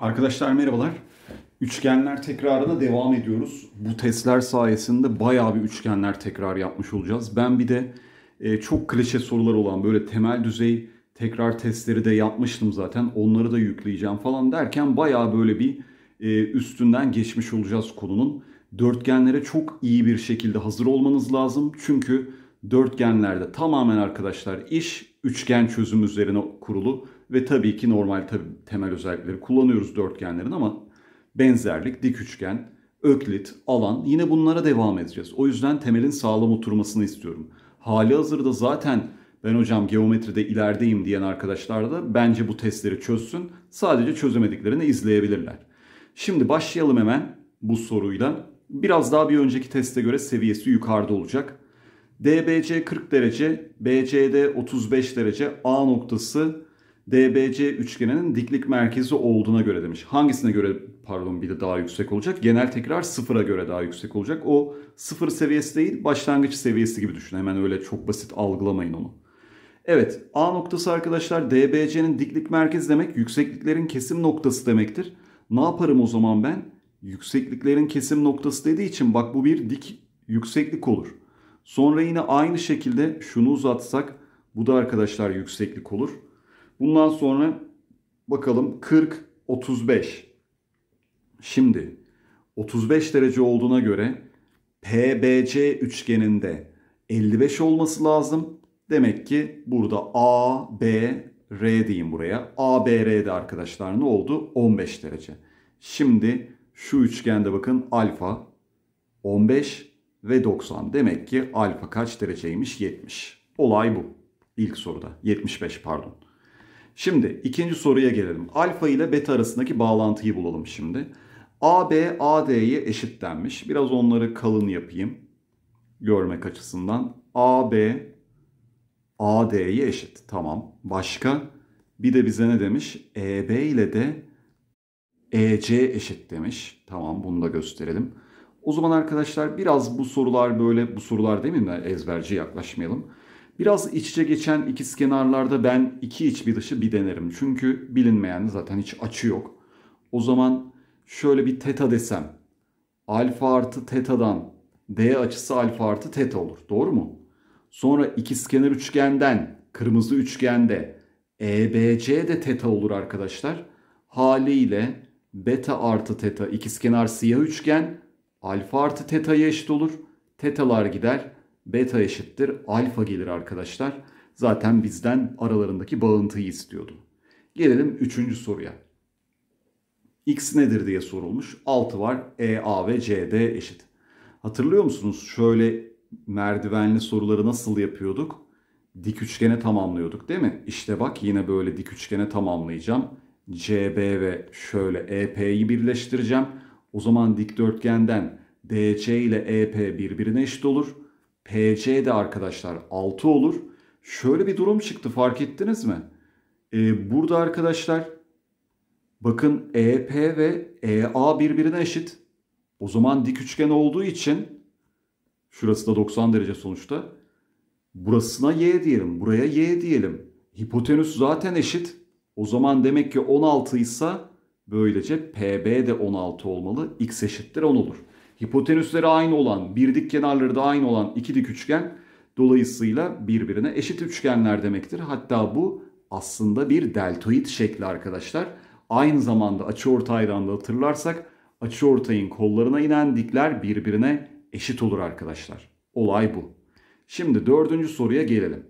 Arkadaşlar merhabalar. Üçgenler tekrarına devam ediyoruz. Bu testler sayesinde bayağı bir üçgenler tekrar yapmış olacağız. Ben bir de e, çok klişe sorular olan böyle temel düzey tekrar testleri de yapmıştım zaten. Onları da yükleyeceğim falan derken bayağı böyle bir e, üstünden geçmiş olacağız konunun. Dörtgenlere çok iyi bir şekilde hazır olmanız lazım. Çünkü dörtgenlerde tamamen arkadaşlar iş üçgen çözüm üzerine kurulu. Ve tabii ki normal tabi, temel özellikleri kullanıyoruz dörtgenlerin ama benzerlik, dik üçgen, öklit, alan yine bunlara devam edeceğiz. O yüzden temelin sağlam oturmasını istiyorum. Hali hazırda zaten ben hocam geometride ilerideyim diyen arkadaşlar da bence bu testleri çözsün. Sadece çözemediklerini izleyebilirler. Şimdi başlayalım hemen bu soruyla. Biraz daha bir önceki teste göre seviyesi yukarıda olacak. DBC 40 derece, BCD 35 derece, A noktası DBC üçgeninin diklik merkezi olduğuna göre demiş. Hangisine göre pardon bir de daha yüksek olacak? Genel tekrar sıfıra göre daha yüksek olacak. O sıfır seviyesi değil başlangıç seviyesi gibi düşün. Hemen öyle çok basit algılamayın onu. Evet A noktası arkadaşlar DBC'nin diklik merkezi demek yüksekliklerin kesim noktası demektir. Ne yaparım o zaman ben? Yüksekliklerin kesim noktası dediği için bak bu bir dik yükseklik olur. Sonra yine aynı şekilde şunu uzatsak bu da arkadaşlar yükseklik olur. Bundan sonra bakalım 40 35. Şimdi 35 derece olduğuna göre PBC üçgeninde 55 olması lazım. Demek ki burada A, B, R diyeyim buraya. A, B, R'de arkadaşlar ne oldu? 15 derece. Şimdi şu üçgende bakın alfa 15 ve 90. Demek ki alfa kaç dereceymiş? 70. Olay bu. İlk soruda. 75 pardon. Şimdi ikinci soruya gelelim. Alfa ile beta arasındaki bağlantıyı bulalım şimdi. AB AD'ye eşit denmiş. Biraz onları kalın yapayım. Görmek açısından. AB AD'ye eşit. Tamam. Başka bir de bize ne demiş? EB ile de EC eşit demiş. Tamam bunu da gösterelim. O zaman arkadaşlar biraz bu sorular böyle bu sorular demeyeyim de ezberci yaklaşmayalım. Biraz iç içe geçen ikiz kenarlarda ben iki iç bir dışı bir denerim. Çünkü bilinmeyen zaten hiç açı yok. O zaman şöyle bir teta desem. Alfa artı tetadan D açısı alfa artı teta olur. Doğru mu? Sonra ikiz kenar üçgenden kırmızı üçgende EBC de teta olur arkadaşlar. Haliyle beta artı teta ikizkenar siyah üçgen alfa artı teta'ya eşit olur. Tetalar gider beta eşittir alfa gelir arkadaşlar. Zaten bizden aralarındaki bağıntıyı istiyordu. Gelelim üçüncü soruya. X nedir diye sorulmuş. 6 var. E, A ve C, D eşit. Hatırlıyor musunuz? Şöyle merdivenli soruları nasıl yapıyorduk? Dik üçgene tamamlıyorduk değil mi? İşte bak yine böyle dik üçgene tamamlayacağım. CB ve şöyle EP'yi birleştireceğim. O zaman dikdörtgenden DC ile EP birbirine eşit olur. PC de arkadaşlar 6 olur. Şöyle bir durum çıktı fark ettiniz mi? Ee, burada arkadaşlar bakın EP ve EA birbirine eşit. O zaman dik üçgen olduğu için şurası da 90 derece sonuçta. Burasına Y diyelim, buraya Y diyelim. Hipotenüs zaten eşit. O zaman demek ki 16 ise böylece PB de 16 olmalı. X eşittir 10 olur. Hipotenüsleri aynı olan, bir dik kenarları da aynı olan iki dik üçgen dolayısıyla birbirine eşit üçgenler demektir. Hatta bu aslında bir deltoid şekli arkadaşlar. Aynı zamanda açıortaydan da hatırlarsak açıortayın kollarına inen dikler birbirine eşit olur arkadaşlar. Olay bu. Şimdi dördüncü soruya gelelim.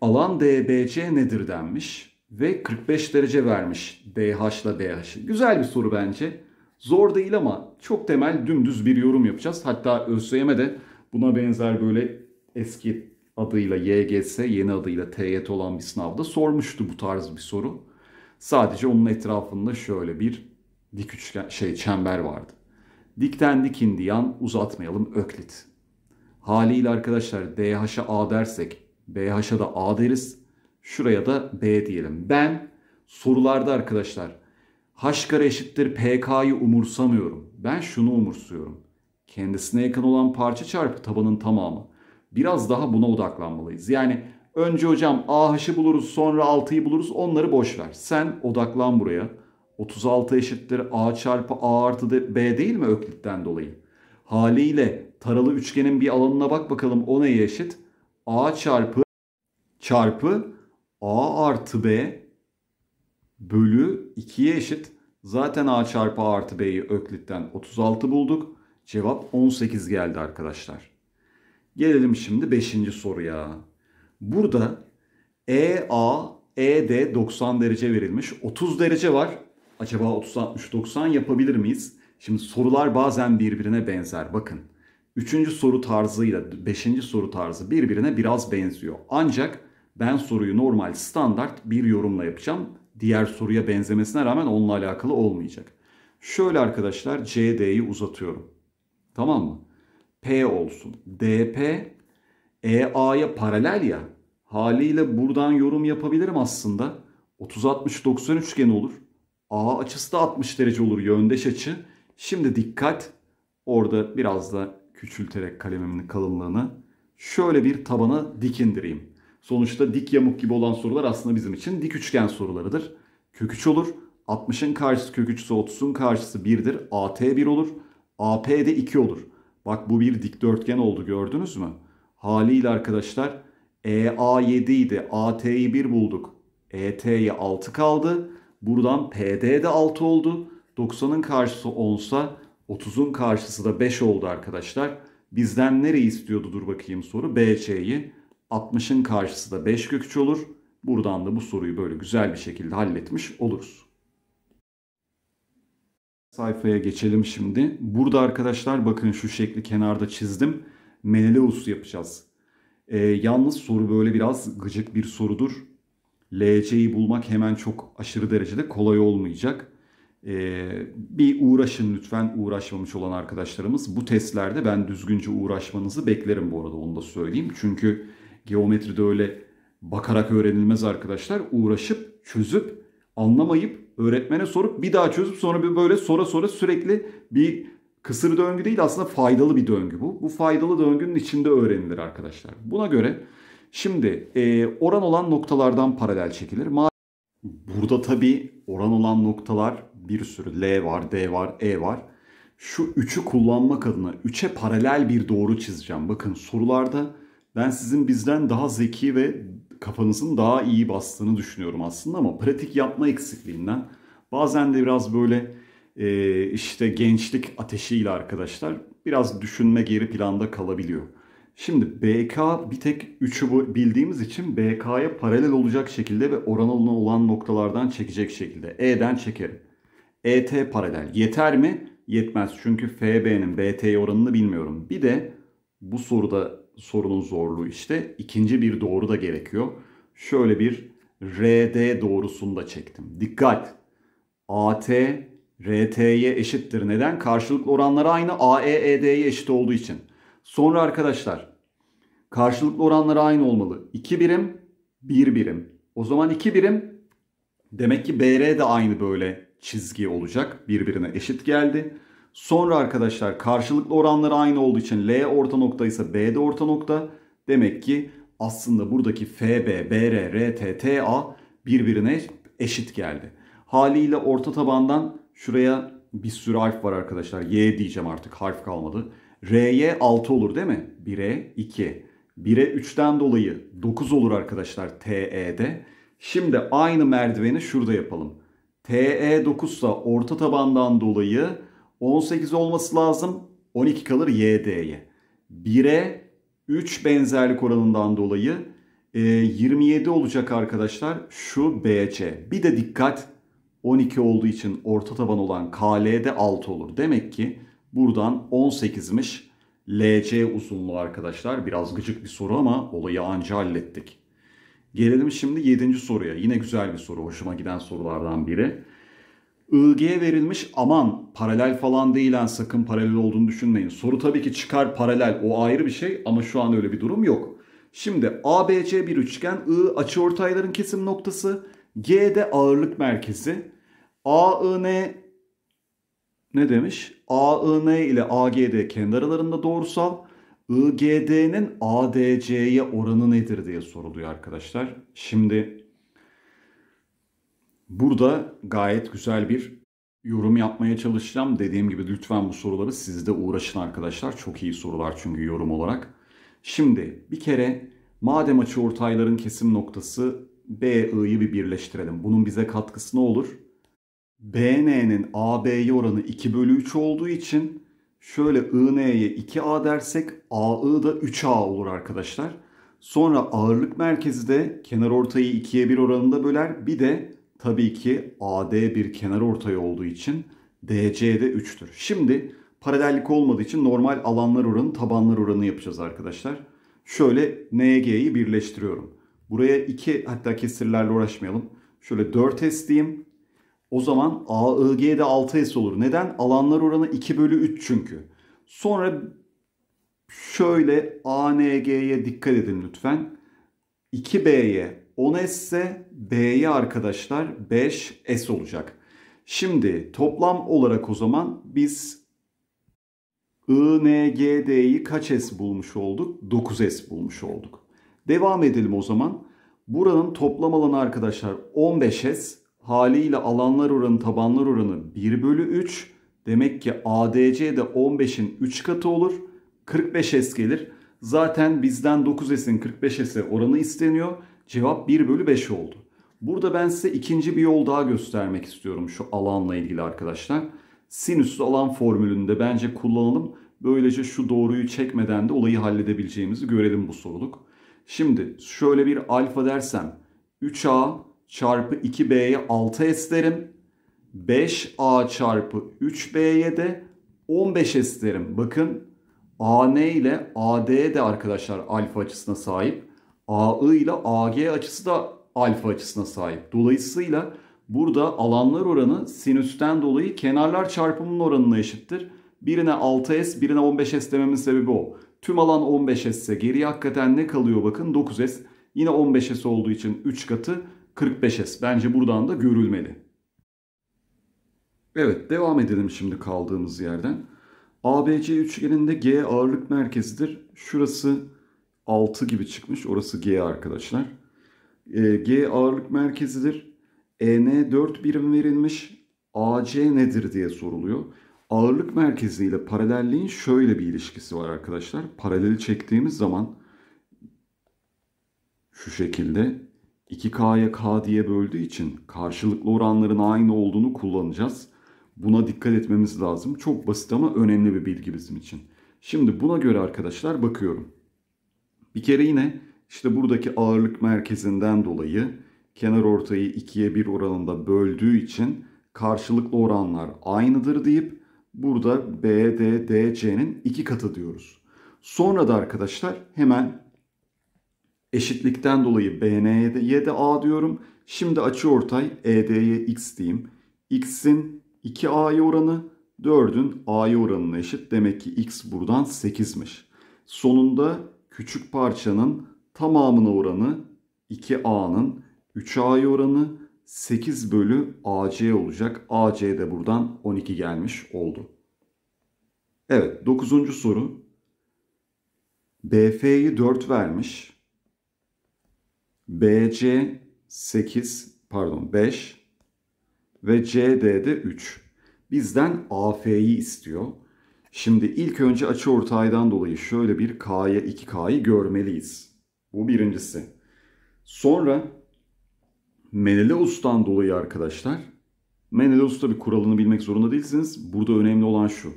Alan DBC nedir denmiş ve 45 derece vermiş DH ile BH'i. Güzel bir soru bence. Zor değil ama çok temel dümdüz bir yorum yapacağız. Hatta ÖSYM de buna benzer böyle eski adıyla YGS, yeni adıyla TYT olan bir sınavda sormuştu bu tarz bir soru. Sadece onun etrafında şöyle bir dik üçgen şey çember vardı. Dikten dik indi yan uzatmayalım öklit. Haliyle arkadaşlar DH'a A dersek BH'a da A deriz. Şuraya da B diyelim. Ben sorularda arkadaşlar Haşkara eşittir PK'yı umursamıyorum. Ben şunu umursuyorum. Kendisine yakın olan parça çarpı tabanın tamamı. Biraz daha buna odaklanmalıyız. Yani önce hocam AH'ı buluruz sonra 6'yı buluruz onları boş ver. Sen odaklan buraya. 36 eşittir A çarpı A artı B değil mi Öklit'ten dolayı? Haliyle taralı üçgenin bir alanına bak bakalım o neye eşit? A çarpı çarpı A artı B bölü 2'ye eşit. Zaten a çarpı a artı b'yi öklitten 36 bulduk. Cevap 18 geldi arkadaşlar. Gelelim şimdi 5. soruya. Burada e a e d 90 derece verilmiş. 30 derece var. Acaba 30, 60, 90 yapabilir miyiz? Şimdi sorular bazen birbirine benzer. Bakın. Üçüncü soru tarzıyla beşinci soru tarzı birbirine biraz benziyor. Ancak ben soruyu normal standart bir yorumla yapacağım diğer soruya benzemesine rağmen onunla alakalı olmayacak. Şöyle arkadaşlar CD'yi uzatıyorum. Tamam mı? P olsun. DP EA'ya paralel ya. Haliyle buradan yorum yapabilirim aslında. 30-60-90 üçgeni olur. A açısı da 60 derece olur yöndeş açı. Şimdi dikkat. Orada biraz da küçülterek kalemimin kalınlığını şöyle bir tabana dikindireyim. Sonuçta dik yamuk gibi olan sorular aslında bizim için dik üçgen sorularıdır. Kök 3 olur. 60'ın karşısı kök 3 30'un karşısı 1'dir. AT 1 olur. AP de 2 olur. Bak bu bir dikdörtgen oldu gördünüz mü? Haliyle arkadaşlar EA 7 idi. AT'yi 1 bulduk. ET'ye 6 kaldı. Buradan PD de 6 oldu. 90'ın karşısı 10 sa 30'un karşısı da 5 oldu arkadaşlar. Bizden nereyi istiyordu dur bakayım soru? BC'yi. 60'ın karşısı da 5 kök olur. Buradan da bu soruyu böyle güzel bir şekilde halletmiş oluruz. Sayfaya geçelim şimdi. Burada arkadaşlar bakın şu şekli kenarda çizdim. Menelaus yapacağız. Ee, yalnız soru böyle biraz gıcık bir sorudur. LC'yi bulmak hemen çok aşırı derecede kolay olmayacak. Ee, bir uğraşın lütfen uğraşmamış olan arkadaşlarımız. Bu testlerde ben düzgünce uğraşmanızı beklerim bu arada onu da söyleyeyim. Çünkü Geometride öyle bakarak öğrenilmez arkadaşlar. Uğraşıp, çözüp, anlamayıp, öğretmene sorup bir daha çözüp sonra bir böyle sonra sonra sürekli bir kısır döngü değil aslında faydalı bir döngü bu. Bu faydalı döngünün içinde öğrenilir arkadaşlar. Buna göre şimdi e, oran olan noktalardan paralel çekilir. Burada tabi oran olan noktalar bir sürü L var, D var, E var. Şu 3'ü kullanmak adına 3'e paralel bir doğru çizeceğim. Bakın sorularda ben sizin bizden daha zeki ve kafanızın daha iyi bastığını düşünüyorum aslında ama pratik yapma eksikliğinden bazen de biraz böyle e, işte gençlik ateşiyle arkadaşlar biraz düşünme geri planda kalabiliyor. Şimdi BK bir tek 3'ü bildiğimiz için BK'ya paralel olacak şekilde ve oranına olan noktalardan çekecek şekilde. E'den çekerim. ET paralel. Yeter mi? Yetmez. Çünkü FB'nin BT oranını bilmiyorum. Bir de bu soruda sorunun zorluğu işte. İkinci bir doğru da gerekiyor. Şöyle bir RD doğrusunu da çektim. Dikkat! AT RT'ye eşittir. Neden? Karşılıklı oranları aynı. AE ED'ye eşit olduğu için. Sonra arkadaşlar karşılıklı oranları aynı olmalı. 2 birim, 1 bir birim. O zaman 2 birim demek ki BR de aynı böyle çizgi olacak. Birbirine eşit geldi. Sonra arkadaşlar karşılıklı oranları aynı olduğu için L orta nokta ise B de orta nokta. Demek ki aslında buradaki FB, BR, RT, TA birbirine eşit geldi. Haliyle orta tabandan şuraya bir sürü harf var arkadaşlar. Y diyeceğim artık harf kalmadı. R'ye 6 olur değil mi? 1'e 2. 1'e 3'ten dolayı 9 olur arkadaşlar TE'de. Şimdi aynı merdiveni şurada yapalım. TE 9 ise orta tabandan dolayı 18 olması lazım. 12 kalır YD'ye. 1'e 3 benzerlik oranından dolayı e, 27 olacak arkadaşlar şu BC. Bir de dikkat 12 olduğu için orta taban olan KL'de 6 olur. Demek ki buradan 18'miş LC uzunluğu arkadaşlar. Biraz gıcık bir soru ama olayı anca hallettik. Gelelim şimdi 7. soruya. Yine güzel bir soru. Hoşuma giden sorulardan biri. IG'ye verilmiş aman paralel falan değil değilen sakın paralel olduğunu düşünmeyin. Soru tabii ki çıkar paralel o ayrı bir şey ama şu an öyle bir durum yok. Şimdi ABC bir üçgen I açıortayların kesim noktası G de ağırlık merkezi AIN ne demiş? AIN ile AGD kendi aralarında doğrusal IGD'nin ADC'ye oranı nedir diye soruluyor arkadaşlar. Şimdi Burada gayet güzel bir yorum yapmaya çalışacağım. Dediğim gibi lütfen bu soruları siz de uğraşın arkadaşlar. Çok iyi sorular çünkü yorum olarak. Şimdi bir kere madem açı ortayların kesim noktası BI'yi bir birleştirelim. Bunun bize katkısı ne olur? BN'nin AB'ye oranı 2 bölü 3 olduğu için şöyle IN'ye 2A dersek AI da 3A olur arkadaşlar. Sonra ağırlık merkezi de kenar ortayı 2'ye 1 oranında böler. Bir de tabii ki AD bir kenar ortay olduğu için DC de 3'tür. Şimdi paralellik olmadığı için normal alanlar oranı tabanlar oranı yapacağız arkadaşlar. Şöyle NG'yi birleştiriyorum. Buraya 2 hatta kesirlerle uğraşmayalım. Şöyle 4S diyeyim. O zaman AIG de 6S olur. Neden? Alanlar oranı 2 bölü 3 çünkü. Sonra şöyle ANG'ye dikkat edin lütfen. 2B'ye 10S ise B'ye arkadaşlar 5S olacak. Şimdi toplam olarak o zaman biz INGD'yi kaç S bulmuş olduk? 9 S bulmuş olduk. Devam edelim o zaman. Buranın toplam alanı arkadaşlar 15 S. Haliyle alanlar oranı tabanlar oranı 1 bölü 3. Demek ki ADC de 15'in 3 katı olur. 45S gelir. Zaten bizden 9S'in 45S'e oranı isteniyor. Cevap 1 bölü 5 oldu. Burada ben size ikinci bir yol daha göstermek istiyorum şu alanla ilgili arkadaşlar. Sinüslü alan formülünde bence kullanalım. Böylece şu doğruyu çekmeden de olayı halledebileceğimizi görelim bu soruluk. Şimdi şöyle bir alfa dersem 3a çarpı 2b'ye 6s derim. 5a çarpı 3b'ye de 15s derim. Bakın AN ile AD de arkadaşlar alfa açısına sahip. AI ile AG açısı da alfa açısına sahip. Dolayısıyla burada alanlar oranı sinüsten dolayı kenarlar çarpımının oranına eşittir. Birine 6S birine 15S dememin sebebi o. Tüm alan 15S ise geri hakikaten ne kalıyor bakın 9S. Yine 15S olduğu için 3 katı 45S. Bence buradan da görülmeli. Evet devam edelim şimdi kaldığımız yerden. ABC üçgeninde G ağırlık merkezidir. Şurası 6 gibi çıkmış. Orası G arkadaşlar. E, G ağırlık merkezidir. EN 4 birim verilmiş. AC nedir diye soruluyor. Ağırlık merkezi ile paralelliğin şöyle bir ilişkisi var arkadaşlar. Paraleli çektiğimiz zaman şu şekilde 2K'ya K diye böldüğü için karşılıklı oranların aynı olduğunu kullanacağız. Buna dikkat etmemiz lazım. Çok basit ama önemli bir bilgi bizim için. Şimdi buna göre arkadaşlar bakıyorum. Bir kere yine işte buradaki ağırlık merkezinden dolayı kenar ortayı ikiye bir oranında böldüğü için karşılıklı oranlar aynıdır deyip burada BDDC'nin iki katı diyoruz. Sonra da arkadaşlar hemen eşitlikten dolayı BN'ye de A diyorum. Şimdi açı ortay ED'ye X diyeyim. X'in 2 A'yı oranı 4'ün A'yı oranına eşit. Demek ki X buradan 8'miş. Sonunda küçük parçanın tamamına oranı 2A'nın 3A'ya oranı 8 bölü AC olacak. AC de buradan 12 gelmiş oldu. Evet 9. soru. BF'yi 4 vermiş. BC 8 pardon 5 ve CD'de 3. Bizden AF'yi istiyor. Şimdi ilk önce açı ortaydan dolayı şöyle bir K'ya 2K'yı görmeliyiz. Bu birincisi. Sonra Menelaus'tan dolayı arkadaşlar. Menelaus tabi kuralını bilmek zorunda değilsiniz. Burada önemli olan şu.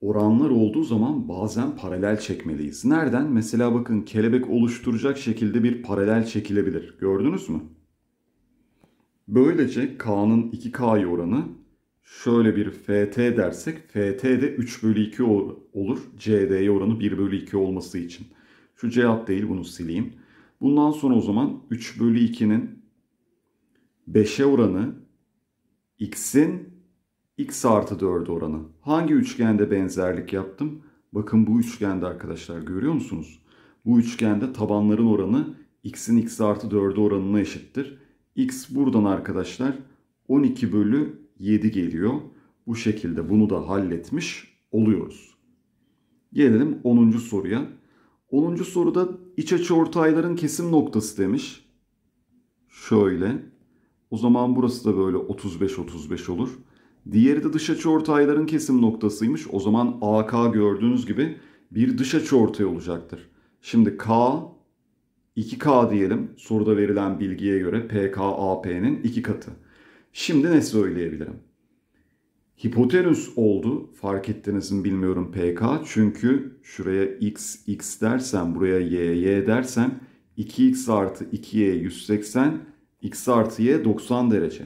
Oranlar olduğu zaman bazen paralel çekmeliyiz. Nereden? Mesela bakın kelebek oluşturacak şekilde bir paralel çekilebilir. Gördünüz mü? Böylece K'nın 2K'yı oranı şöyle bir ft dersek ft de 3 bölü 2 olur. cd'ye oranı 1 bölü 2 olması için. Şu cevap değil bunu sileyim. Bundan sonra o zaman 3 bölü 2'nin 5'e oranı x'in x artı 4 oranı. Hangi üçgende benzerlik yaptım? Bakın bu üçgende arkadaşlar görüyor musunuz? Bu üçgende tabanların oranı x'in x artı 4'e oranına eşittir. x buradan arkadaşlar 12 bölü 7 geliyor. Bu şekilde bunu da halletmiş oluyoruz. Gelelim 10. soruya. 10. soruda iç açı ortayların kesim noktası demiş. Şöyle. O zaman burası da böyle 35-35 olur. Diğeri de dış açı ortayların kesim noktasıymış. O zaman AK gördüğünüz gibi bir dış açı ortay olacaktır. Şimdi K 2K diyelim. Soruda verilen bilgiye göre PK AP'nin 2 katı. Şimdi ne söyleyebilirim? Hipotenüs oldu. Fark ettiniz mi bilmiyorum PK. Çünkü şuraya x x dersem, buraya y y dersem 2x artı 2y 180, x artı y 90 derece.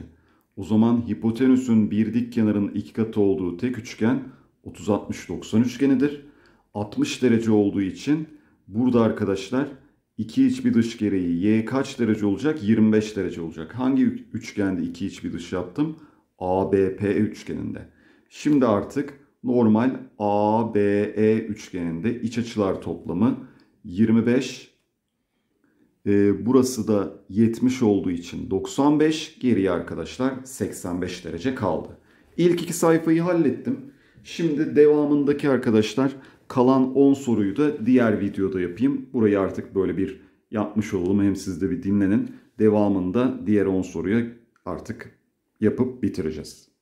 O zaman hipotenüsün bir dik kenarın iki katı olduğu tek üçgen 30-60-90 üçgenidir. 60 derece olduğu için burada arkadaşlar İki iç bir dış gereği y kaç derece olacak? 25 derece olacak. Hangi üçgende iki iç bir dış yaptım? ABP üçgeninde. Şimdi artık normal ABE üçgeninde iç açılar toplamı 25. E, burası da 70 olduğu için 95. Geriye arkadaşlar 85 derece kaldı. İlk iki sayfayı hallettim. Şimdi devamındaki arkadaşlar Kalan 10 soruyu da diğer videoda yapayım. Burayı artık böyle bir yapmış olalım. Hem siz de bir dinlenin. Devamında diğer 10 soruyu artık yapıp bitireceğiz.